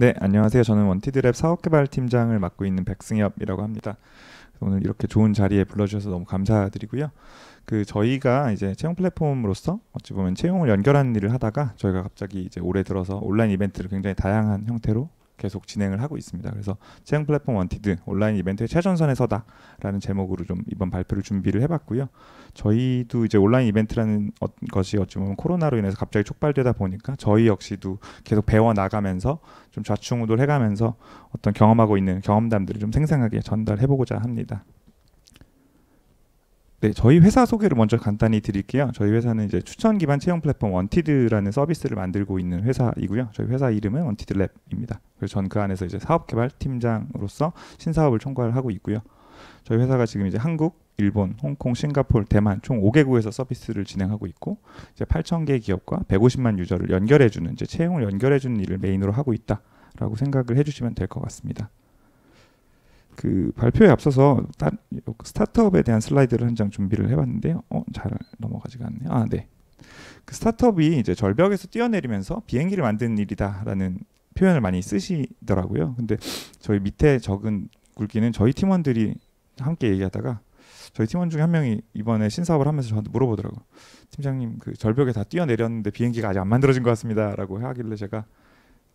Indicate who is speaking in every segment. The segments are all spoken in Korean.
Speaker 1: 네, 안녕하세요. 저는 원티드랩 사업개발팀장을 맡고 있는 백승엽이라고 합니다. 오늘 이렇게 좋은 자리에 불러주셔서 너무 감사드리고요. 그 저희가 이제 채용 플랫폼으로서 어찌 보면 채용을 연결하는 일을 하다가 저희가 갑자기 이제 올해 들어서 온라인 이벤트를 굉장히 다양한 형태로 계속 진행을 하고 있습니다. 그래서 채용 플랫폼 원티드 온라인 이벤트의 최전선에 서다라는 제목으로 좀 이번 발표를 준비를 해봤고요. 저희도 이제 온라인 이벤트라는 어, 것이 어찌 보면 코로나로 인해서 갑자기 촉발되다 보니까 저희 역시도 계속 배워 나가면서 좀 좌충우돌 해가면서 어떤 경험하고 있는 경험담들을 좀 생생하게 전달해보고자 합니다. 네, 저희 회사 소개를 먼저 간단히 드릴게요. 저희 회사는 이제 추천 기반 채용 플랫폼 원티드라는 서비스를 만들고 있는 회사이고요. 저희 회사 이름은 원티드 랩입니다. 그래서 전 그 안에서 이제 사업 개발 팀장으로서 신사업을 총괄 하고 있고요. 저희 회사가 지금 이제 한국, 일본, 홍콩, 싱가폴 대만 총 5개국에서 서비스를 진행하고 있고 이제 8,000개 기업과 150만 유저를 연결해 주는 이제 채용을 연결해 주는 일을 메인으로 하고 있다라고 생각을 해 주시면 될 것 같습니다. 그 발표에 앞서서 스타트업에 대한 슬라이드를 한 장 준비를 해봤는데요. 어, 잘 넘어가지가 않네요. 아, 네. 그 스타트업이 이제 절벽에서 뛰어내리면서 비행기를 만드 일이다라는 표현을 많이 쓰시더라고요. 근데 저희 밑에 적은 굵기는 저희 팀원들이 함께 얘기하다가 저희 팀원 중에 한 명이 이번에 신사업을 하면서 저한테 물어보더라고요. 팀장님 그 절벽에 다 뛰어내렸는데 비행기가 아직 안 만들어진 것 같습니다라고 하길래 제가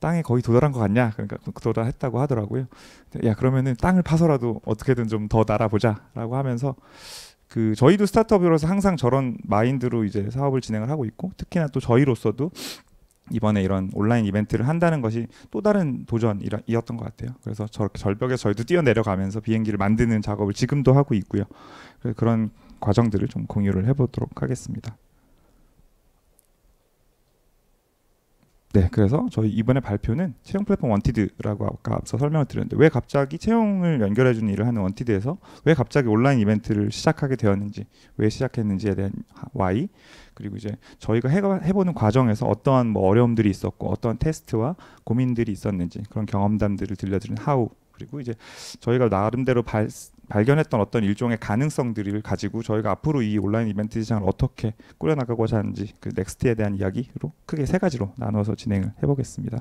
Speaker 1: 땅에 거의 도달한 것 같냐? 그러니까 그 도달했다고 하더라고요. 야 그러면은 땅을 파서라도 어떻게든 좀 더 날아보자라고 하면서 그 저희도 스타트업으로서 항상 저런 마인드로 이제 사업을 진행을 하고 있고 특히나 또 저희로서도 이번에 이런 온라인 이벤트를 한다는 것이 또 다른 도전이었던 것 같아요. 그래서 저렇게 절벽에 저희도 뛰어내려가면서 비행기를 만드는 작업을 지금도 하고 있고요. 그런 과정들을 좀 공유를 해보도록 하겠습니다. 네, 그래서 저희 이번에 발표는 채용 플랫폼 원티드라고 아까 앞서 설명을 드렸는데 왜 갑자기 채용을 연결해 주는 일을 하는 원티드에서 왜 갑자기 온라인 이벤트를 시작하게 되었는지 왜 시작했는지에 대한 why 그리고 이제 저희가 해보는 가해 과정에서 어떠한 뭐 어려움들이 있었고 어떠한 테스트와 고민들이 있었는지 그런 경험담들을 들려드리는 how 그리고 이제 저희가 나름대로 발, 발견했던 어떤 일종의 가능성들을 가지고 저희가 앞으로 이 온라인 이벤트 시장을 어떻게 꾸려나가고자 하는지 그 넥스트에 대한 이야기로 크게 세 가지로 나눠서 진행을 해보겠습니다.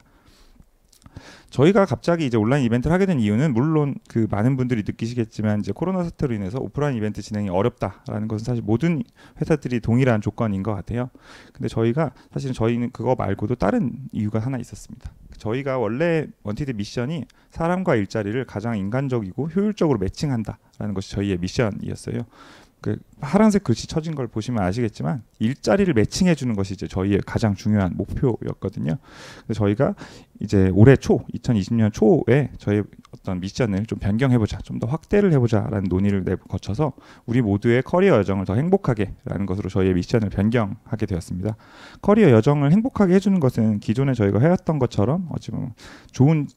Speaker 1: 저희가 갑자기 이제 온라인 이벤트를 하게 된 이유는 물론 그 많은 분들이 느끼시겠지만 이제 코로나 사태로 인해서 오프라인 이벤트 진행이 어렵다라는 것은 사실 모든 회사들이 동일한 조건인 것 같아요. 근데 저희가 사실은 저희는 그거 말고도 다른 이유가 하나 있었습니다. 저희가 원래 원티드 미션이 사람과 일자리를 가장 인간적이고 효율적으로 매칭한다라는 것이 저희의 미션이었어요. 그 파란색 글씨 쳐진 걸 보시면 아시겠지만 일자리를 매칭해 주는 것이 이제 저희의 가장 중요한 목표였거든요. 그래서 저희가 이제 올해 초 2020년 초에 저희 어떤 미션을 좀 변경해 보자, 좀 더 확대를 해 보자라는 논의를 내부 거쳐서 우리 모두의 커리어 여정을 더 행복하게라는 것으로 저희의 미션을 변경하게 되었습니다. 커리어 여정을 행복하게 해주는 것은 기존에 저희가 해왔던 것처럼 어찌 보면 좋은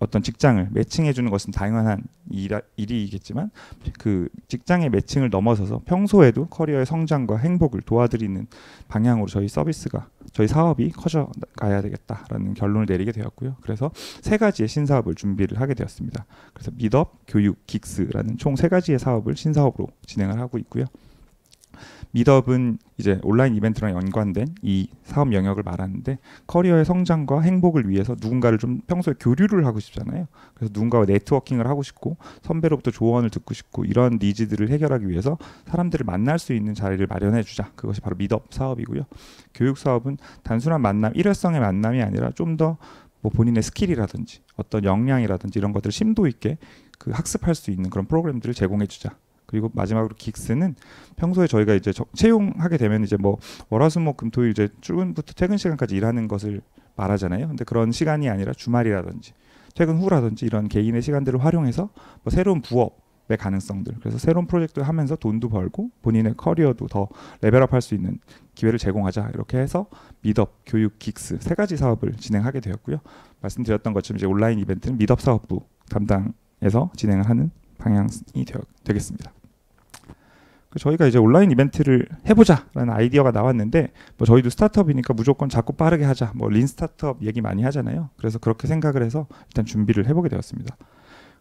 Speaker 1: 어떤 직장을 매칭해 주는 것은 당연한 일, 일이겠지만 그 직장의 매칭을 넘어서서 평소에도 커리어의 성장과 행복을 도와드리는 방향으로 저희 서비스가 저희 사업이 커져 가야 되겠다라는 결론을 내리게 되었고요. 그래서 세 가지의 신사업을 준비를 하게 되었습니다. 그래서 미업 교육, 긱스라는 총 세 가지의 사업을 신사업으로 진행을 하고 있고요. 미덥은 이제 온라인 이벤트랑 연관된 이 사업 영역을 말하는데 커리어의 성장과 행복을 위해서 누군가를 좀 평소에 교류를 하고 싶잖아요. 그래서 누군가와 네트워킹을 하고 싶고 선배로부터 조언을 듣고 싶고 이런 니즈들을 해결하기 위해서 사람들을 만날 수 있는 자리를 마련해 주자. 그것이 바로 미덥 사업이고요. 교육 사업은 단순한 만남, 일회성의 만남이 아니라 좀더 뭐 본인의 스킬이라든지 어떤 역량이라든지 이런 것들을 심도 있게 그 학습할 수 있는 그런 프로그램들을 제공해 주자. 그리고 마지막으로 긱스는 평소에 저희가 이제 채용하게 되면 이제 뭐 월화수목 뭐 금토일 이제 출근부터 퇴근 시간까지 일하는 것을 말하잖아요. 근데 그런 시간이 아니라 주말이라든지 퇴근 후라든지 이런 개인의 시간들을 활용해서 뭐 새로운 부업의 가능성들 그래서 새로운 프로젝트를 하면서 돈도 벌고 본인의 커리어도 더 레벨업할 수 있는 기회를 제공하자 이렇게 해서 미업 교육, 긱스 세 가지 사업을 진행하게 되었고요. 말씀드렸던 것처럼 이제 온라인 이벤트는 미업 사업부 담당에서 진행을 하는 방향이 되 되겠습니다. 그 저희가 이제 온라인 이벤트를 해보자라는 아이디어가 나왔는데 뭐 저희도 스타트업이니까 무조건 자꾸 빠르게 하자 뭐 린 스타트업 얘기 많이 하잖아요 그래서 그렇게 생각을 해서 일단 준비를 해보게 되었습니다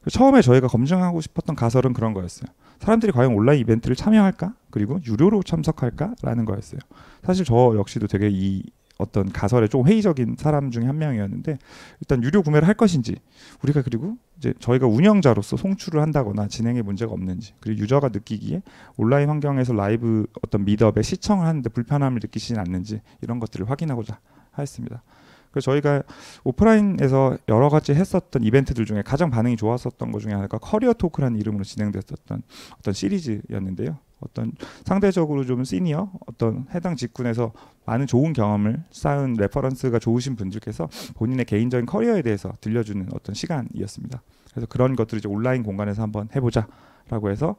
Speaker 1: 그 처음에 저희가 검증하고 싶었던 가설은 그런 거였어요 사람들이 과연 온라인 이벤트를 참여할까 그리고 유료로 참석할까라는 거였어요 사실 저 역시도 되게 이 어떤 가설에 좀 회의적인 사람 중에 한 명이었는데 일단 유료 구매를 할 것인지 우리가 그리고 이제 저희가 운영자로서 송출을 한다거나 진행에 문제가 없는지 그리고 유저가 느끼기에 온라인 환경에서 라이브 어떤 미드업에 시청을 하는데 불편함을 느끼시진 않는지 이런 것들을 확인하고자 하였습니다. 그래서 저희가 오프라인에서 여러 가지 했었던 이벤트들 중에 가장 반응이 좋았었던 것 중에 하나가 커리어 토크라는 이름으로 진행됐었던 어떤 시리즈였는데요. 어떤 상대적으로 좀 시니어 어떤 해당 직군에서 많은 좋은 경험을 쌓은 레퍼런스가 좋으신 분들께서 본인의 개인적인 커리어에 대해서 들려주는 어떤 시간이었습니다. 그래서 그런 것들을 이제 온라인 공간에서 한번 해보자라고 해서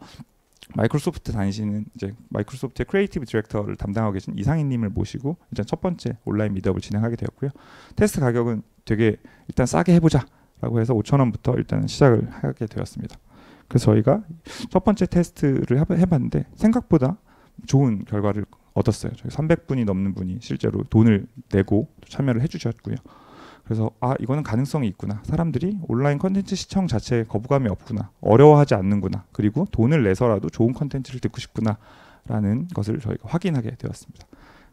Speaker 1: 마이크로소프트 다니시는 이제 마이크로소프트의 크리에이티브 디렉터를 담당하고 계신 이상희님을 모시고 이제 첫 번째 온라인 미드업을 진행하게 되었고요. 테스트 가격은 되게 일단 싸게 해보자라고 해서 5천 원부터 일단 시작을 하게 되었습니다. 그래서 저희가 첫 번째 테스트를 해봤는데 생각보다 좋은 결과를 얻었어요. 저희 300분이 넘는 분이 실제로 돈을 내고 참여를 해주셨고요. 그래서 아 이거는 가능성이 있구나. 사람들이 온라인 컨텐츠 시청 자체에 거부감이 없구나. 어려워하지 않는구나. 그리고 돈을 내서라도 좋은 컨텐츠를 듣고 싶구나라는 것을 저희가 확인하게 되었습니다.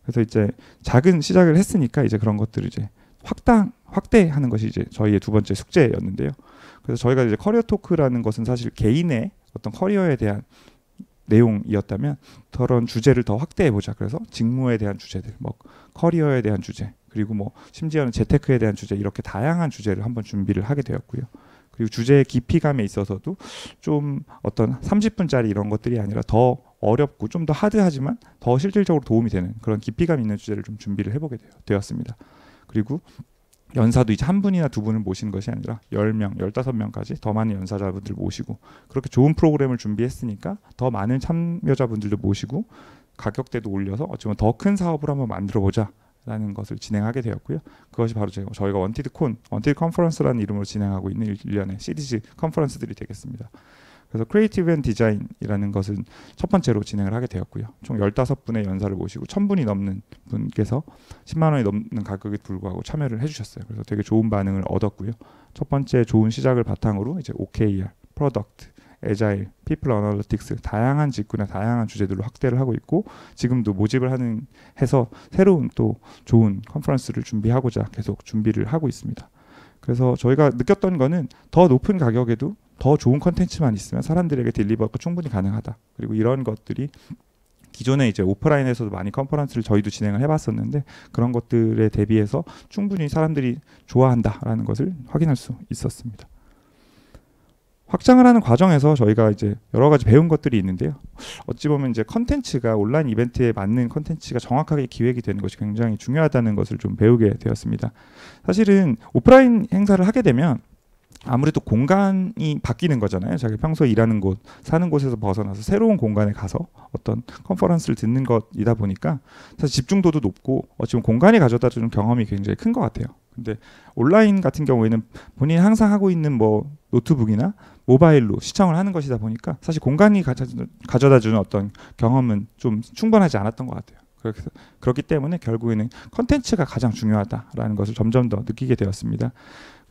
Speaker 1: 그래서 이제 작은 시작을 했으니까 이제 그런 것들을 이제 확당 확대하는 것이 이제 저희의 두 번째 숙제였는데요. 그래서 저희가 이제 커리어 토크라는 것은 사실 개인의 어떤 커리어에 대한 내용이었다면 그런 주제를 더 확대해 보자. 그래서 직무에 대한 주제들, 뭐 커리어에 대한 주제, 그리고 뭐 심지어는 재테크에 대한 주제 이렇게 다양한 주제를 한번 준비를 하게 되었고요. 그리고 주제의 깊이감에 있어서도 좀 어떤 30분짜리 이런 것들이 아니라 더 어렵고 좀 더 하드하지만 더 실질적으로 도움이 되는 그런 깊이감 있는 주제를 좀 준비를 해보게 되었습니다. 그리고 연사도 이제 한 분이나 두 분을 모시는 것이 아니라 열명 열다섯 명까지더 많은 연사자분들 모시고 그렇게 좋은 프로그램을 준비했으니까 더 많은 참여자분들도 모시고 가격대도 올려서 어쩌면 더 큰 사업을 한번 만들어 보자. 라는 것을 진행하게 되었고요. 그것이 바로 저희가 원티드 콘, 원티드 컨퍼런스라는 이름으로 진행하고 있는 일련의 시리즈 컨퍼런스들이 되겠습니다. 그래서 크리에이티브 앤 디자인이라는 것은 첫 번째로 진행을 하게 되었고요. 총 15분의 연사를 모시고 1000분이 넘는 분께서 10만 원이 넘는 가격에 불구하고 참여를 해주셨어요. 그래서 되게 좋은 반응을 얻었고요. 첫 번째 좋은 시작을 바탕으로 이제 OKR, 프로덕트, 에자일, 피플 어널리틱스 다양한 직군의 다양한 주제들로 확대를 하고 있고 지금도 모집을 하는 해서 새로운 또 좋은 컨퍼런스를 준비하고자 계속 준비를 하고 있습니다. 그래서 저희가 느꼈던 거는 더 높은 가격에도 더 좋은 컨텐츠만 있으면 사람들에게 딜리버가 충분히 가능하다. 그리고 이런 것들이 기존에 이제 오프라인에서도 많이 컨퍼런스를 저희도 진행을 해봤었는데 그런 것들에 대비해서 충분히 사람들이 좋아한다라는 것을 확인할 수 있었습니다. 확장을 하는 과정에서 저희가 이제 여러 가지 배운 것들이 있는데요. 어찌 보면 이제 컨텐츠가 온라인 이벤트에 맞는 컨텐츠가 정확하게 기획이 되는 것이 굉장히 중요하다는 것을 좀 배우게 되었습니다. 사실은 오프라인 행사를 하게 되면 아무래도 공간이 바뀌는 거잖아요. 자기 평소 일하는 곳, 사는 곳에서 벗어나서 새로운 공간에 가서 어떤 컨퍼런스를 듣는 것이다 보니까 사실 집중도도 높고 어, 지금 공간이 가져다 주는 경험이 굉장히 큰 것 같아요. 근데 온라인 같은 경우에는 본인이 항상 하고 있는 뭐 노트북이나 모바일로 시청을 하는 것이다 보니까 사실 공간이 가져다 주는 어떤 경험은 좀 충분하지 않았던 것 같아요. 그렇기 때문에 결국에는 컨텐츠가 가장 중요하다라는 것을 점점 더 느끼게 되었습니다.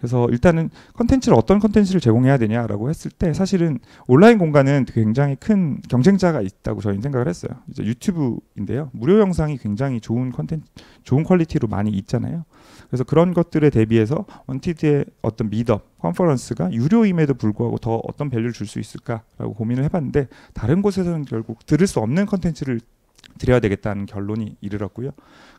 Speaker 1: 그래서 일단은 컨텐츠를 어떤 컨텐츠를 제공해야 되냐라고 했을 때 사실은 온라인 공간은 굉장히 큰 경쟁자가 있다고 저희는 생각을 했어요. 이제 유튜브인데요. 무료 영상이 굉장히 좋은 컨텐츠, 좋은 퀄리티로 많이 있잖아요. 그래서 그런 것들에 대비해서 언티드의 어떤 미드 컨퍼런스가 유료임에도 불구하고 더 어떤 밸류를 줄 수 있을까라고 고민을 해봤는데 다른 곳에서는 결국 들을 수 없는 컨텐츠를 드려야 되겠다는 결론이 이르렀고요.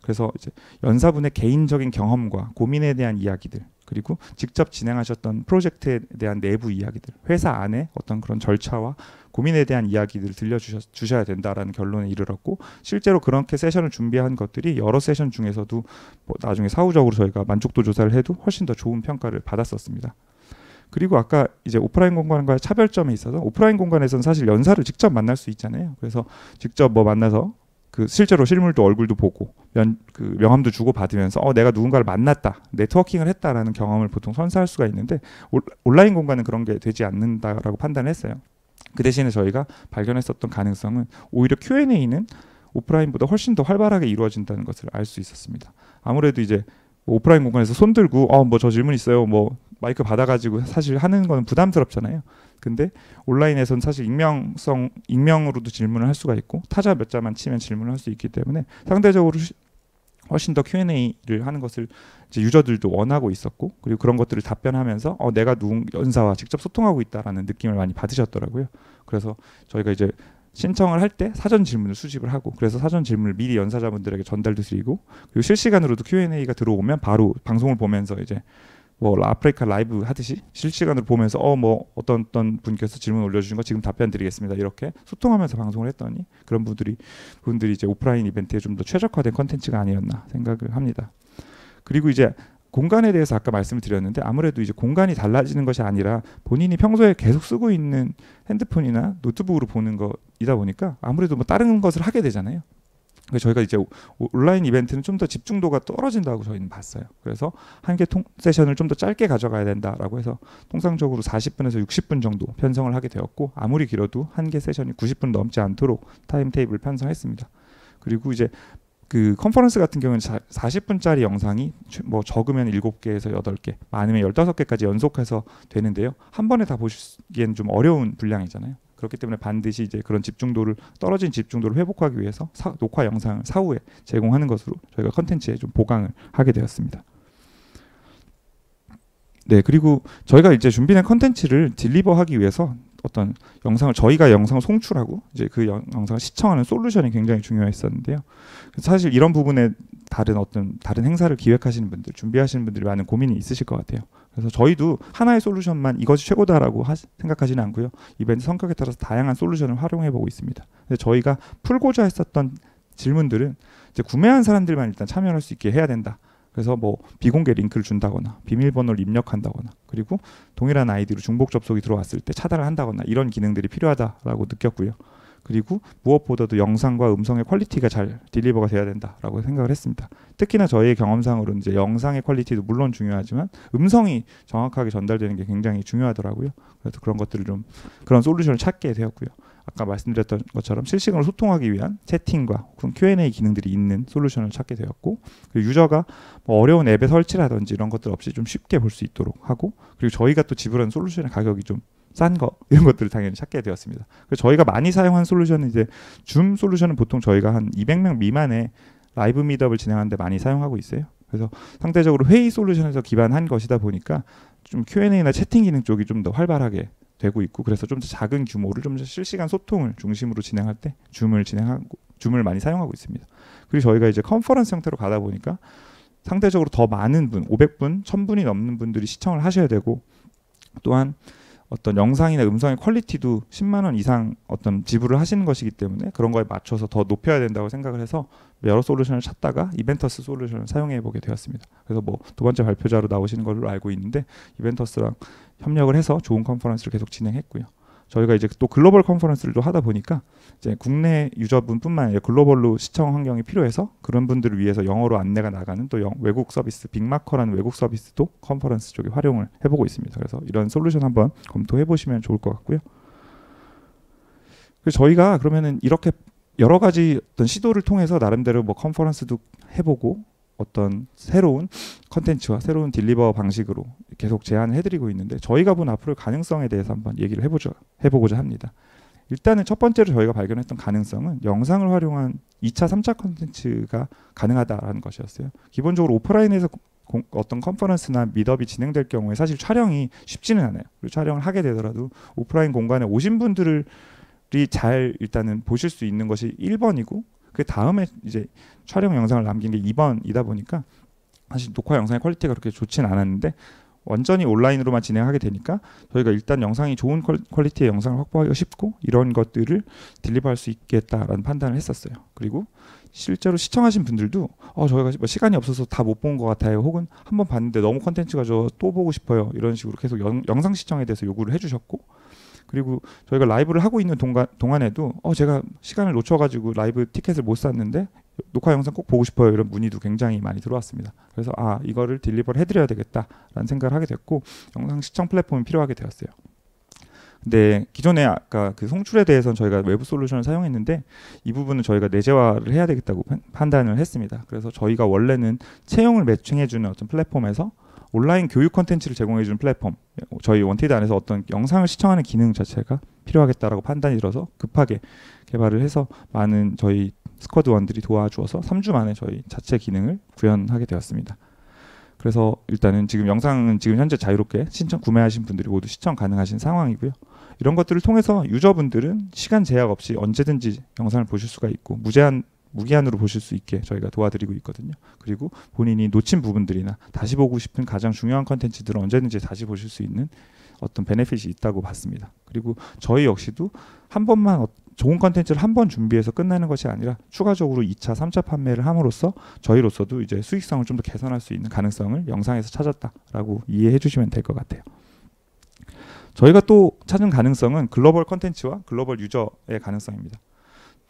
Speaker 1: 그래서 이제 연사분의 개인적인 경험과 고민에 대한 이야기들 그리고 직접 진행하셨던 프로젝트에 대한 내부 이야기들 회사 안에 어떤 그런 절차와 고민에 대한 이야기들을 들려주셔야 된다라는 결론에 이르렀고 실제로 그렇게 세션을 준비한 것들이 여러 세션 중에서도 뭐 나중에 사후적으로 저희가 만족도 조사를 해도 훨씬 더 좋은 평가를 받았었습니다. 그리고 아까 이제 오프라인 공간과의 차별점에 있어서 오프라인 공간에서는 사실 연사를 직접 만날 수 있잖아요. 그래서 직접 뭐 만나서 그 실제로 실물도 얼굴도 보고 면, 그 명함도 주고 받으면서 어, 내가 누군가를 만났다 네트워킹을 했다라는 경험을 보통 선사할 수가 있는데 온라인 공간은 그런 게 되지 않는다라고 판단했어요. 그 대신에 저희가 발견했었던 가능성은 오히려 Q&A는 오프라인보다 훨씬 더 활발하게 이루어진다는 것을 알 수 있었습니다. 아무래도 이제 오프라인 공간에서 손 들고 어뭐저 질문 있어요 뭐 마이크 받아가지고 사실 하는 건 부담스럽잖아요. 근데 온라인에선 사실 익명성 익명으로도 질문을 할 수가 있고 타자 몇 자만 치면 질문을 할 수 있기 때문에 상대적으로 훨씬 더 Q&A를 하는 것을 유저들도 원하고 있었고 그리고 그런 것들을 답변하면서 어, 내가 누군 연사와 직접 소통하고 있다라는 느낌을 많이 받으셨더라고요. 그래서 저희가 이제 신청을 할 때 사전 질문을 수집을 하고 그래서 사전 질문을 미리 연사자분들에게 전달도 드리고 그리고 실시간으로도 Q&A가 들어오면 바로 방송을 보면서 이제 뭐 아프리카 라이브 하듯이 실시간으로 보면서 어 뭐 어떤 어떤 분께서 질문 올려주신 거 지금 답변 드리겠습니다 이렇게 소통하면서 방송을 했더니 그런 분들이 분들이 이제 오프라인 이벤트에 좀 더 최적화된 컨텐츠가 아니었나 생각을 합니다. 그리고 이제 공간에 대해서 아까 말씀을 드렸는데 아무래도 이제 공간이 달라지는 것이 아니라 본인이 평소에 계속 쓰고 있는 핸드폰이나 노트북으로 보는 거이다 보니까 아무래도 뭐 다른 것을 하게 되잖아요. 그 저희가 이제 온라인 이벤트는 좀 더 집중도가 떨어진다고 저희는 봤어요. 그래서 한 개 세션을 좀 더 짧게 가져가야 된다라고 해서 통상적으로 40분에서 60분 정도 편성을 하게 되었고 아무리 길어도 한 개 세션이 90분 넘지 않도록 타임테이블 편성했습니다. 그리고 이제 그 컨퍼런스 같은 경우는 40분짜리 영상이 뭐 적으면 7개에서 8개, 많으면 15개까지 연속해서 되는데요. 한 번에 다 보시기엔 좀 어려운 분량이잖아요. 그렇기 때문에 반드시 이제 그런 집중도를 떨어진 집중도를 회복하기 위해서 사, 녹화 영상을 사후에 제공하는 것으로 저희가 컨텐츠에 좀 보강을 하게 되었습니다. 네, 그리고 저희가 이제 준비된 컨텐츠를 딜리버하기 위해서 어떤 영상을 저희가 영상을 송출하고 이제 그 영, 상을 시청하는 솔루션이 굉장히 중요했었는데요. 사실 이런 부분에 다른 어떤 다른 행사를 기획하시는 분들, 준비하시는 분들이 많은 고민이 있으실 것 같아요. 그래서 저희도 하나의 솔루션만 이것이 최고다라고 하, 생각하지는 않고요. 이벤트 성격에 따라서 다양한 솔루션을 활용해 보고 있습니다. 저희가 풀고자 했었던 질문들은 이제 구매한 사람들만 일단 참여할 수 있게 해야 된다. 그래서 뭐 비공개 링크를 준다거나 비밀번호를 입력한다거나 그리고 동일한 아이디로 중복 접속이 들어왔을 때 차단을 한다거나 이런 기능들이 필요하다라고 느꼈고요. 그리고 무엇보다도 영상과 음성의 퀄리티가 잘 딜리버가 돼야 된다라고 생각을 했습니다. 특히나 저희의 경험상으로 이제 영상의 퀄리티도 물론 중요하지만 음성이 정확하게 전달되는 게 굉장히 중요하더라고요. 그래서 그런 것들을 좀 그런 솔루션을 찾게 되었고요. 아까 말씀드렸던 것처럼 실시간으로 소통하기 위한 채팅과 그런 Q&A 기능들이 있는 솔루션을 찾게 되었고 그 유저가 뭐 어려운 앱의 설치라든지 이런 것들 없이 좀 쉽게 볼 수 있도록 하고 그리고 저희가 또지불한 솔루션의 가격이 좀 싼거 이런 것들을 당연히 찾게 되었습니다. 그래서 저희가 많이 사용한 솔루션은 이제 줌 솔루션은 보통 저희가 한 200명 미만의 라이브 미드업을 진행하는데 많이 사용하고 있어요. 그래서 상대적으로 회의 솔루션에서 기반한 것이다 보니까 좀 Q&A나 채팅 기능 쪽이 좀 더 활발하게 되고 있고 그래서 좀 작은 규모를 좀 실시간 소통을 중심으로 진행할 때 줌을 진행하고 줌을 많이 사용하고 있습니다. 그리고 저희가 이제 컨퍼런스 형태로 가다 보니까 상대적으로 더 많은 분, 500분, 1000분이 넘는 분들이 시청을 하셔야 되고 또한 어떤 영상이나 음성의 퀄리티도 10만 원 이상 어떤 지불을 하시는 것이기 때문에 그런 거에 맞춰서 더 높여야 된다고 생각을 해서 여러 솔루션을 찾다가 이벤터스 솔루션을 사용해 보게 되었습니다. 그래서 뭐 두 번째 발표자로 나오시는 걸로 알고 있는데 이벤터스랑 협력을 해서 좋은 컨퍼런스를 계속 진행했고요. 저희가 이제 또 글로벌 컨퍼런스를 또 하다 보니까 이제 국내 유저분뿐만 아니라 글로벌로 시청 환경이 필요해서 그런 분들을 위해서 영어로 안내가 나가는 또 영, 외국 서비스 빅마커라는 외국 서비스도 컨퍼런스 쪽에 활용을 해보고 있습니다. 그래서 이런 솔루션 한번 검토해 보시면 좋을 것 같고요. 그 저희가 그러면은 이렇게 여러 가지 어떤 시도를 통해서 나름대로 뭐 컨퍼런스도 해보고 어떤 새로운 컨텐츠와 새로운 딜리버 방식으로 계속 제안을 해드리고 있는데 저희가 본 앞으로 가능성에 대해서 한번 얘기를 해보죠 해보고자 합니다. 일단은 첫 번째로 저희가 발견했던 가능성은 영상을 활용한 2차, 3차 컨텐츠가 가능하다라는 것이었어요. 기본적으로 오프라인에서 공, 어떤 컨퍼런스나 미업이 진행될 경우에 사실 촬영이 쉽지는 않아요. 그리고 촬영을 하게 되더라도 오프라인 공간에 오신 분들이 잘 일단은 보실 수 있는 것이 1번이고 그 다음에 이제 촬영 영상을 남긴 게 2번이다 보니까 사실 녹화 영상의 퀄리티가 그렇게 좋진 않았는데 완전히 온라인으로만 진행하게 되니까 저희가 일단 영상이 좋은 퀄리티의 영상을 확보하기가 쉽고 이런 것들을 딜리버할 수 있겠다라는 판단을 했었어요. 그리고 실제로 시청하신 분들도 어 저희가 뭐 시간이 없어서 다 못 본 것 같아요. 혹은 한번 봤는데 너무 컨텐츠가 저 또 보고 싶어요. 이런 식으로 계속 영, 영상 시청에 대해서 요구를 해주셨고 그리고 저희가 라이브를 하고 있는 동가, 동안에도 어 제가 시간을 놓쳐가지고 라이브 티켓을 못 샀는데 녹화 영상 꼭 보고 싶어요 이런 문의도 굉장히 많이 들어왔습니다. 그래서 아 이거를 딜리버를 해드려야 되겠다라는 생각을 하게 됐고 영상 시청 플랫폼이 필요하게 되었어요. 근데 기존에 아까 그 송출에 대해서는 저희가 외부 솔루션을 사용했는데 이 부분은 저희가 내재화를 해야 되겠다고 판단을 했습니다. 그래서 저희가 원래는 채용을 매칭해주는 어떤 플랫폼에서 온라인 교육 콘텐츠를 제공해주는 플랫폼 저희 원티드 안에서 어떤 영상을 시청하는 기능 자체가 필요하겠다라고 판단이 들어서 급하게 개발을 해서 많은 저희 스쿼드원들이 도와주어서 3주 만에 저희 자체 기능을 구현하게 되었습니다. 그래서 일단은 지금 영상은 지금 현재 자유롭게 신청 구매하신 분들이 모두 시청 가능하신 상황이고요. 이런 것들을 통해서 유저분들은 시간 제약 없이 언제든지 영상을 보실 수가 있고 무제한 무기한으로 보실 수 있게 저희가 도와드리고 있거든요. 그리고 본인이 놓친 부분들이나 다시 보고 싶은 가장 중요한 컨텐츠들을 언제든지 다시 보실 수 있는 어떤 베네핏이 있다고 봤습니다. 그리고 저희 역시도 한 번만 어, 좋은 컨텐츠를 한 번 준비해서 끝나는 것이 아니라 추가적으로 2차, 3차 판매를 함으로써 저희로서도 이제 수익성을 좀 더 개선할 수 있는 가능성을 영상에서 찾았다라고 이해해 주시면 될 것 같아요. 저희가 또 찾은 가능성은 글로벌 컨텐츠와 글로벌 유저의 가능성입니다.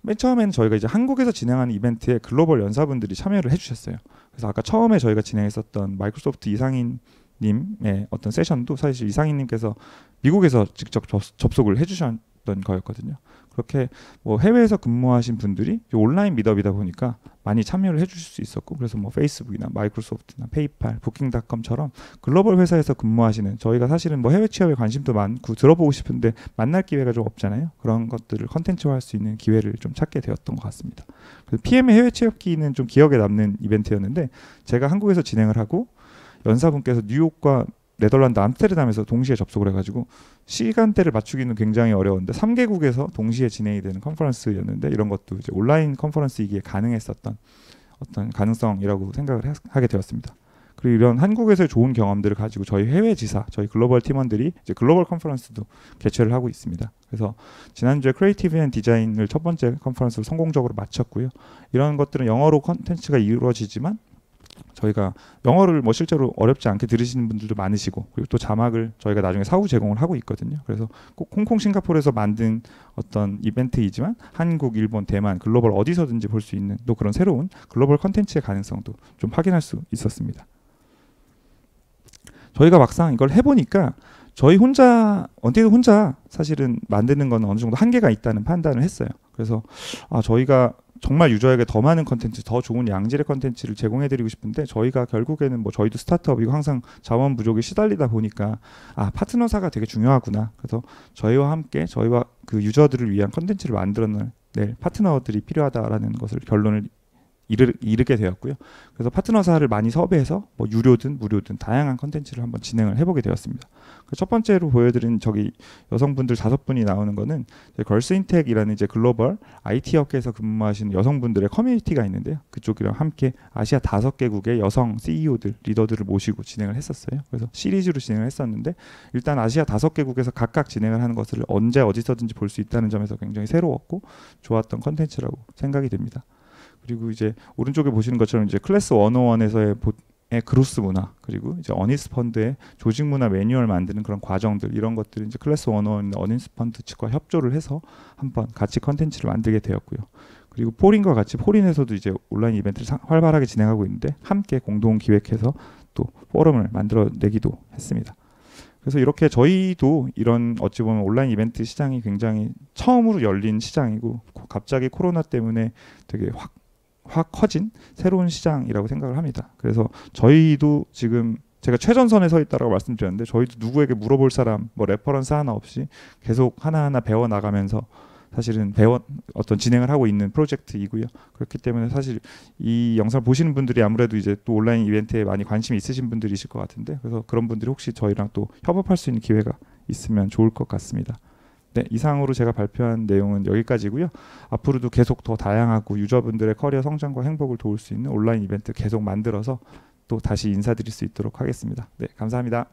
Speaker 1: 맨 처음에는 저희가 이제 한국에서 진행하는 이벤트에 글로벌 연사분들이 참여를 해주셨어요. 그래서 아까 처음에 저희가 진행했었던 마이크로소프트 이상인 님의 어떤 세션도 사실 이상인 님께서 미국에서 직접 접속을 해주셨던 거였거든요. 그렇게 뭐 해외에서 근무하신 분들이 온라인 미덥이다 보니까 많이 참여를 해주실 수 있었고 그래서 뭐 페이스북이나 마이크로소프트나 페이팔, 부킹닷컴처럼 글로벌 회사에서 근무하시는 저희가 사실은 뭐 해외 취업에 관심도 많고 들어보고 싶은데 만날 기회가 좀 없잖아요. 그런 것들을 컨텐츠화할 수 있는 기회를 좀 찾게 되었던 것 같습니다. 그래서 PM의 해외 취업기는 좀 기억에 남는 이벤트였는데 제가 한국에서 진행을 하고 연사분께서 뉴욕과 네덜란드 암스테르담에서 동시에 접속을 해가지고 시간대를 맞추기는 굉장히 어려운데 3개국에서 동시에 진행이 되는 컨퍼런스였는데 이런 것도 이제 온라인 컨퍼런스이기에 가능했었던 어떤 가능성이라고 생각을 하, 게 되었습니다. 그리고 이런 한국에서의 좋은 경험들을 가지고 저희 해외 지사, 저희 글로벌 팀원들이 이제 글로벌 컨퍼런스도 개최를 하고 있습니다. 그래서 지난주에 크리에이티브 앤 디자인을 첫 번째 컨퍼런스를 성공적으로 마쳤고요. 이런 것들은 영어로 컨텐츠가 이루어지지만 저희가 영어를 뭐 실제로 어렵지 않게 들으시는 분들도 많으시고 그리고 또 자막을 저희가 나중에 사후 제공을 하고 있거든요. 그래서 꼭 홍콩, 싱가포르에서 만든 어떤 이벤트이지만 한국, 일본, 대만, 글로벌 어디서든지 볼 수 있는 또 그런 새로운 글로벌 컨텐츠의 가능성도 좀 확인할 수 있었습니다. 저희가 막상 이걸 해보니까 저희 혼자 언제든 혼자 사실은 만드는 건 어느 정도 한계가 있다는 판단을 했어요. 그래서 아 저희가 정말 유저에게 더 많은 컨텐츠, 더 좋은 양질의 컨텐츠를 제공해드리고 싶은데 저희가 결국에는 뭐 저희도 스타트업이고 항상 자원 부족에 시달리다 보니까 아 파트너사가 되게 중요하구나. 그래서 저희와 함께 저희와 그 유저들을 위한 컨텐츠를 만들어낼 파트너들이 필요하다라는 것을 결론을 이르, 이르게 되었고요. 그래서 파트너사를 많이 섭외해서 뭐 유료든 무료든 다양한 컨텐츠를 한번 진행을 해보게 되었습니다. 그 첫 번째로 보여드린 저기 여성분들 다섯 분이 나오는 거는 걸스인텍이라는 이제 글로벌 IT 업계에서 근무하시는 여성분들의 커뮤니티가 있는데요. 그쪽이랑 함께 아시아 다섯 개국의 여성 CEO들 리더들을 모시고 진행을 했었어요. 그래서 시리즈로 진행을 했었는데 일단 아시아 다섯 개국에서 각각 진행을 하는 것을 언제 어디서든지 볼 수 있다는 점에서 굉장히 새로웠고 좋았던 컨텐츠라고 생각이 됩니다. 그리고 이제 오른쪽에 보시는 것처럼 이제 클래스 101에서의 보, 그루스 문화 그리고 이제 어니스 펀드의 조직 문화 매뉴얼 만드는 그런 과정들 이런 것들을 이제 클래스 원원 어니스 펀드 측과 협조를 해서 한번 같이 컨텐츠를 만들게 되었고요. 그리고 포린과 같이 포린에서도 이제 온라인 이벤트를 사, 활발하게 진행하고 있는데 함께 공동 기획해서 또 포럼을 만들어내기도 했습니다. 그래서 이렇게 저희도 이런 어찌 보면 온라인 이벤트 시장이 굉장히 처음으로 열린 시장이고 갑자기 코로나 때문에 되게 확확 커진 새로운 시장이라고 생각을 합니다. 그래서 저희도 지금 제가 최전선에 서 있다라고 말씀드렸는데 저희도 누구에게 물어볼 사람 뭐 레퍼런스 하나 없이 계속 하나하나 배워 나가면서 사실은 배워 어떤 진행을 하고 있는 프로젝트이고요. 그렇기 때문에 사실 이 영상 보시는 분들이 아무래도 이제 또 온라인 이벤트에 많이 관심이 있으신 분들이실 것 같은데 그래서 그런 분들이 혹시 저희랑 또 협업할 수 있는 기회가 있으면 좋을 것 같습니다. 네, 이상으로 제가 발표한 내용은 여기까지고요. 앞으로도 계속 더 다양하고 유저분들의 커리어 성장과 행복을 도울 수 있는 온라인 이벤트 계속 만들어서 또 다시 인사드릴 수 있도록 하겠습니다. 네, 감사합니다.